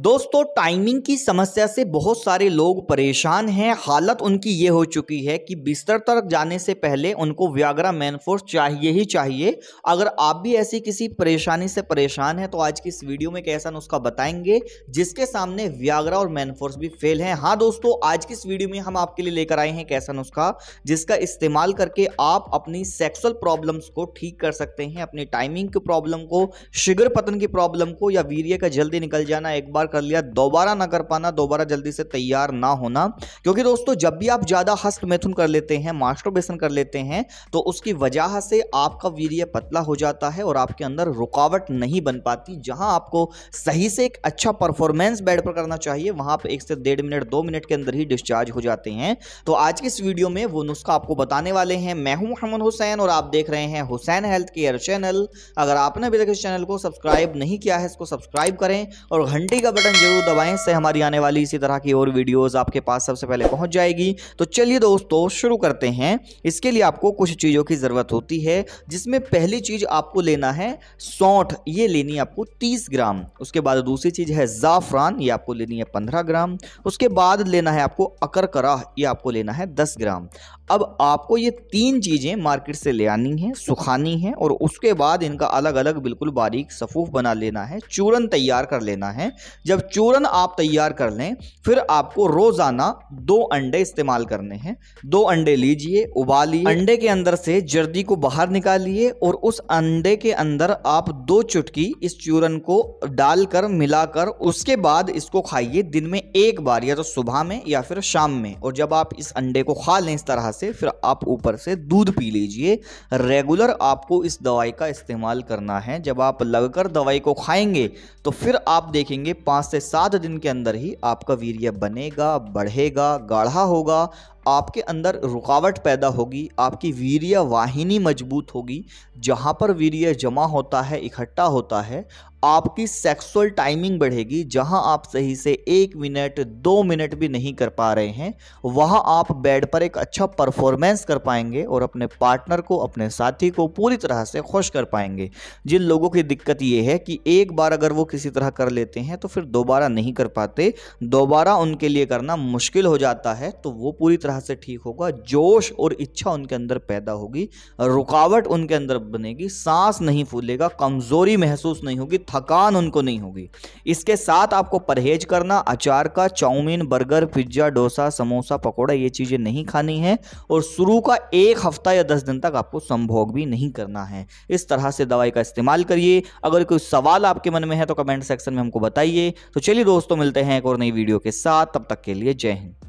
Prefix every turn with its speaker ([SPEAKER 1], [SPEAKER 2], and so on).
[SPEAKER 1] दोस्तों टाइमिंग की समस्या से बहुत सारे लोग परेशान हैं हालत उनकी ये हो चुकी है कि बिस्तर तक जाने से पहले उनको व्याग्रा मैनफोर्स चाहिए ही चाहिए अगर आप भी ऐसी किसी परेशानी से परेशान हैं तो आज की इस वीडियो में कैसा नुस्खा बताएंगे जिसके सामने व्याग्रा और मैनफोर्स भी फेल हैं हाँ दोस्तों आज की इस वीडियो में हम आपके लिए लेकर आए हैं कैसा नुस्खा जिसका इस्तेमाल करके आप अपनी सेक्सुअल प्रॉब्लम्स को ठीक कर सकते हैं अपनी टाइमिंग की प्रॉब्लम को शिगर पतन की प्रॉब्लम को या वीरिया का जल्दी निकल जाना एक बार कर लिया दोबारा ना कर पाना दोबारा जल्दी से तैयार ना होना क्योंकि दोस्तों जब भी आप ज़्यादा हस्त मैथुन कर लेते हैं मास्टरबेशन कर लेते हैं तो उसकी वजह से आपका वीर्य पतला हो जाता है और आपके अंदर रुकावट नहीं बन पाती जहां आपको सही से एक अच्छा परफॉर्मेंस बेड पर करना चाहिए वहां पर एक से डेढ़ मिनट दो मिनट के अंदर ही डिस्चार्ज हो जाते हैं तो आज की इस वीडियो में वो नुस्खा आपको बताने वाले हैं मैं हूं मोहम्मद हुसैन और आप देख रहे हैं हुसैन हेल्थ केयर चैनल अगर आपने अभी तक इस चैनल को सब्सक्राइब नहीं किया है इसको सब्सक्राइब करें और घंटी का बटन जरूर दबाएं से हमारी आने वाली इसी तरह की और वीडियोस आपके पास सबसे पहले पहुंच जाएगी तो चलिए दोस्तों शुरू करते हैं इसके लिए आपको कुछ चीज़ों की ज़रूरत होती है जिसमें पहली चीज़ आपको लेना है सौठ ये लेनी आपको तीस ग्राम उसके बाद दूसरी चीज़ है ज़ाफ़रान ये आपको लेनी है पंद्रह ग्राम उसके बाद लेना है आपको अकरकराह ये आपको लेना है दस ग्राम अब आपको ये तीन चीज़ें मार्केट से ले आनी है सुखानी है और उसके बाद इनका अलग अलग बिल्कुल बारीक सफूफ बना लेना है चूरन तैयार कर लेना है जब चूरन आप तैयार कर लें फिर आपको रोज़ाना दो अंडे इस्तेमाल करने हैं दो अंडे लीजिए उबालिए अंडे के अंदर से जर्दी को बाहर निकालिए और उस अंडे के अंदर आप दो चुटकी इस चूरन को डालकर मिलाकर उसके बाद इसको खाइए दिन में एक बार या तो सुबह में या फिर शाम में और जब आप इस अंडे को खा लें इस तरह से फिर आप ऊपर से दूध पी लीजिए रेगुलर आपको इस दवाई का इस्तेमाल करना है जब आप लगकर दवाई को खाएंगे तो फिर आप देखेंगे पाँच पाँच से सात दिन के अंदर ही आपका वीर्य बनेगा बढ़ेगा गाढ़ा होगा आपके अंदर रुकावट पैदा होगी आपकी वीर्य वाहिनी मजबूत होगी जहाँ पर वीर्य जमा होता है इकट्ठा होता है आपकी सेक्सुअल टाइमिंग बढ़ेगी जहाँ आप सही से एक मिनट दो मिनट भी नहीं कर पा रहे हैं वहाँ आप बेड पर एक अच्छा परफॉर्मेंस कर पाएंगे और अपने पार्टनर को अपने साथी को पूरी तरह से खुश कर पाएंगे जिन लोगों की दिक्कत ये है कि एक बार अगर वो किसी तरह कर लेते हैं तो फिर दोबारा नहीं कर पाते दोबारा उनके लिए करना मुश्किल हो जाता है तो वो पूरी तरह तरह से ठीक होगा जोश और इच्छा उनके अंदर पैदा होगी रुकावट उनके अंदर बनेगी सांस नहीं फूलेगा कमज़ोरी महसूस नहीं होगी थकान उनको नहीं होगी इसके साथ आपको परहेज करना अचार का chow mein burger pizza dosa samosa pakora ये चीज़ें नहीं खानी है और शुरू का एक हफ्ता या दस दिन तक आपको संभोग भी नहीं करना है इस तरह से दवाई का इस्तेमाल करिए अगर कोई सवाल आपके मन में है तो कमेंट सेक्शन में हमको बताइए तो चलिए दोस्तों मिलते हैं एक और नई वीडियो के साथ तब तक के लिए जय हिंद